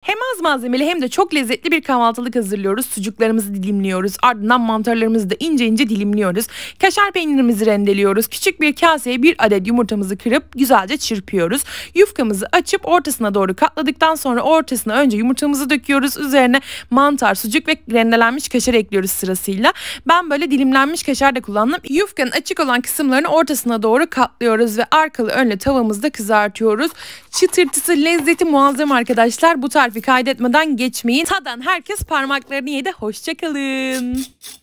Hem az malzemeli hem de çok lezzetli bir kahvaltılık hazırlıyoruz. Sucuklarımızı dilimliyoruz. Ardından mantarlarımızı da ince ince dilimliyoruz. Kaşar peynirimizi rendeliyoruz. Küçük bir kaseye bir adet yumurtamızı kırıp güzelce çırpıyoruz. Yufkamızı açıp ortasına doğru katladıktan sonra ortasına önce yumurtamızı döküyoruz. Üzerine mantar, sucuk ve rendelenmiş kaşar ekliyoruz sırasıyla. Ben böyle dilimlenmiş kaşar da kullandım. Yufkanın açık olan kısımlarını ortasına doğru katlıyoruz ve arkalı önlü tavamızda kızartıyoruz. Çıtırtısı, lezzeti muazzam arkadaşlar. Bu tarz harfi kaydetmeden geçmeyin. Tadan herkes parmaklarını yedi. Hoşçakalın.